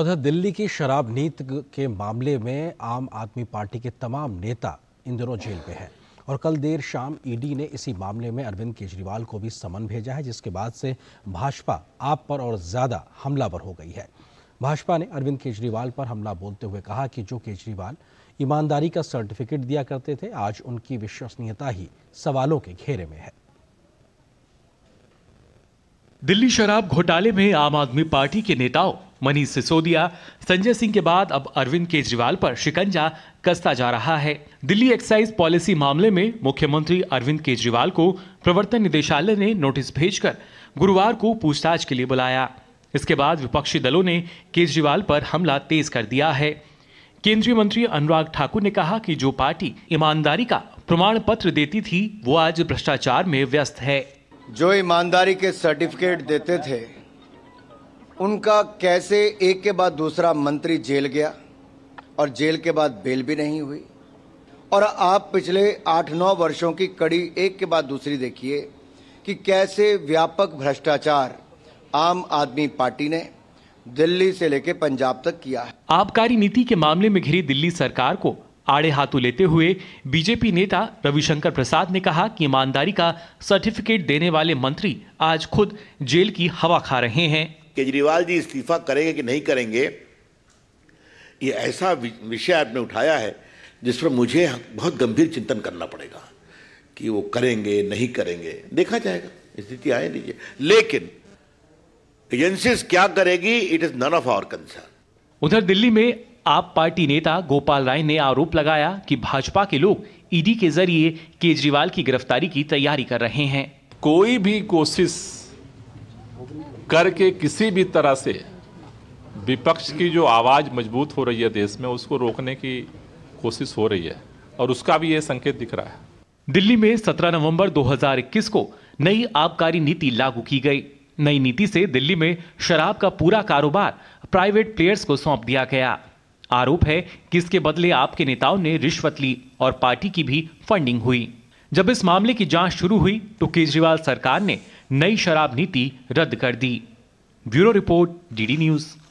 उधर दिल्ली की शराब नीति के मामले में आम आदमी पार्टी के तमाम नेता इन दिनों जेल में हैं और कल देर शाम ईडी ने इसी मामले में अरविंद केजरीवाल को भी समन भेजा है जिसके बाद से भाजपा आप पर और ज्यादा हमलावर हो गई है भाजपा ने अरविंद केजरीवाल पर हमला बोलते हुए कहा कि जो केजरीवाल ईमानदारी का सर्टिफिकेट दिया करते थे आज उनकी विश्वसनीयता ही सवालों के घेरे में है दिल्ली शराब घोटाले में आम आदमी पार्टी के नेताओं मनीष सिसोदिया संजय सिंह के बाद अब अरविंद केजरीवाल पर शिकंजा कसता जा रहा है दिल्ली एक्साइज पॉलिसी मामले में मुख्यमंत्री अरविंद केजरीवाल को प्रवर्तन निदेशालय ने नोटिस भेजकर गुरुवार को पूछताछ के लिए बुलाया इसके बाद विपक्षी दलों ने केजरीवाल पर हमला तेज कर दिया है केंद्रीय मंत्री अनुराग ठाकुर ने कहा कि जो पार्टी ईमानदारी का प्रमाण पत्र देती थी वो आज भ्रष्टाचार में व्यस्त है जो ईमानदारी के सर्टिफिकेट देते थे उनका कैसे एक के बाद दूसरा मंत्री जेल गया और जेल के बाद बेल भी नहीं हुई और आप पिछले आठ नौ वर्षों की कड़ी एक के बाद दूसरी देखिए कि कैसे व्यापक भ्रष्टाचार आम आदमी पार्टी ने दिल्ली से लेकर पंजाब तक किया है आबकारी नीति के मामले में घिरी दिल्ली सरकार को आड़े हाथों लेते हुए बीजेपी नेता रविशंकर प्रसाद ने कहा कि ईमानदारी का सर्टिफिकेट देने वाले मंत्री आज खुद जेल की हवा खा रहे हैं केजरीवाल जी इस्तीफा करेंगे कि नहीं करेंगे ये ऐसा विषय आपने उठाया है जिस पर मुझे बहुत गंभीर चिंतन करना पड़ेगा कि वो करेंगे नहीं करेंगे देखा जाएगा स्थिति आए दीजिए लेकिन एजेंसीज क्या करेगी it is none of our concern उधर दिल्ली में आप पार्टी नेता गोपाल राय ने आरोप लगाया कि भाजपा के लोग ईडी के जरिए केजरीवाल की गिरफ्तारी की तैयारी कर रहे हैं कोई भी कोशिश करके किसी भी तरह से विपक्ष की जो आवाज़ मजबूत हो रही है देश में उसको रोकने की कोशिश हो रही है और उसका भी ये संकेत दिख रहा है दिल्ली में 17 नवंबर 2021 को नई आबकारी नीति लागू की गई नई नीति से दिल्ली में शराब का पूरा कारोबार प्राइवेट प्लेयर्स को सौंप दिया गया आरोप है कि इसके बदले आपके नेताओं ने रिश्वत ली और पार्टी की भी फंडिंग हुई जब इस मामले की जांच शुरू हुई तो केजरीवाल सरकार ने नई शराब नीति रद्द कर दी ब्यूरो रिपोर्ट डीडी न्यूज़